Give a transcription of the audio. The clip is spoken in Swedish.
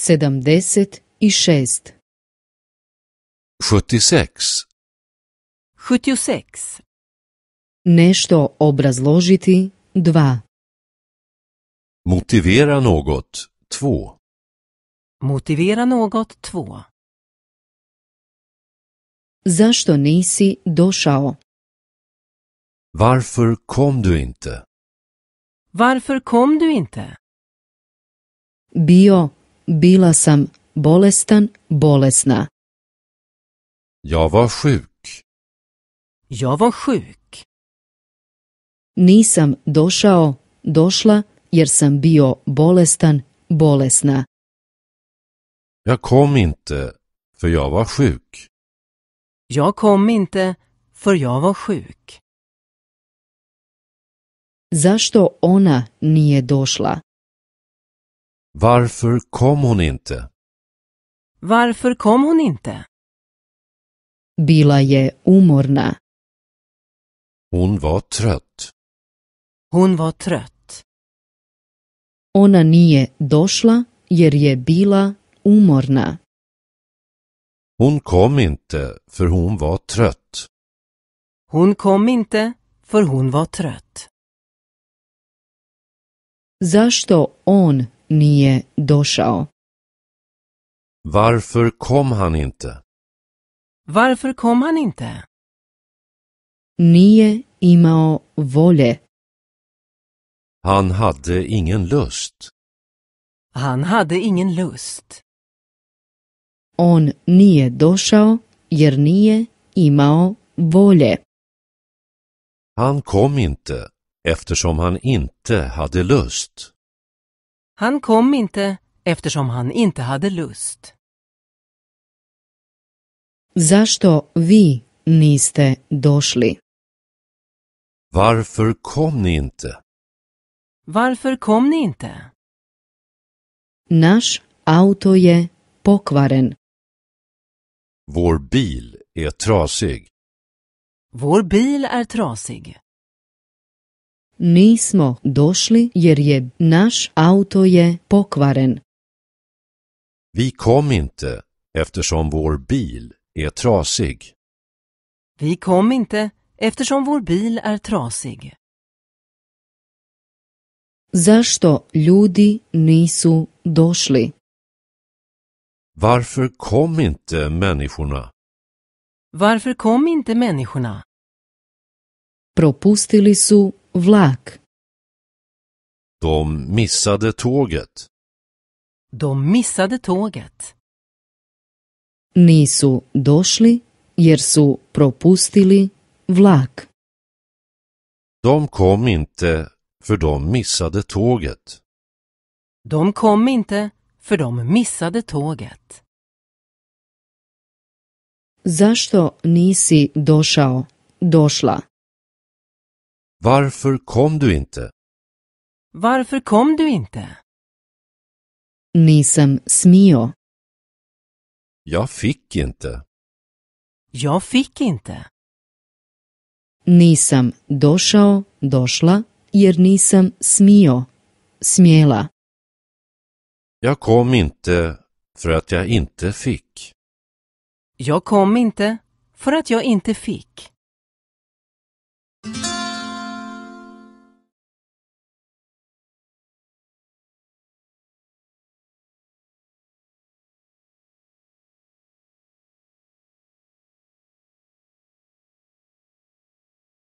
76 Nešto obrazložiti 2 Motivera något 2 Motivera något 2 Zašto nisi došao? Varför kom du inte? Varför kom du inte? Bio bila sam bolestan, bolesna. Jag var sjuk. var sjuk. Nisam došao, došla, jer sam bio bolestan, bolesna. Jag kom inte, för jag var sjuk. Jag kom inte, för jag var sjuk. Zašto ona nije došla? Varför kom hon inte? Varför kom hon inte? Bila je umorna. Hon var trött. Hon var trött. Ona nije došla jer je bila umorna. Hon kom inte för hon var trött. Hon kom inte för hon var trött. Zašto on nije došao? Varför kom han inte? Varför kom han inte? Nije imao volje. Han hade ingen lust. Han hade ingen lust. On nije došao jer nije imao volje. Han kom inte eftersom han inte hade lust. Han kom inte eftersom han inte hade lust. Zašto vi niste došli? Varför kom ni inte? Varför kom ni inte? Naš auto je pokvaren. Vår bil är trasig. Vår bil är trasig nismo došli jer je naš auto je pokvaren. Vi kom inte eftersom vår bil är trasig. Vi kom inte eftersom vår bil är trasig. Zašto ljudi nisu došli? Varför kom inte människorna? Varför kom inte människorna? Propustili su Vlak. De missade tåget. De missade tåget. Nisu došli jer su propustili vlak. De kom inte för de missade tåget. De kom inte för de missade tåget. Zašto nisi došao, došla? Varför kom du inte? Varför kom du inte? Nisem smio. Jag fick inte. Jag fick inte. Nisem došao, došla, jer nisem smio, smjela. Jag kom inte för att jag inte fick. Jag kom inte för att jag inte fick.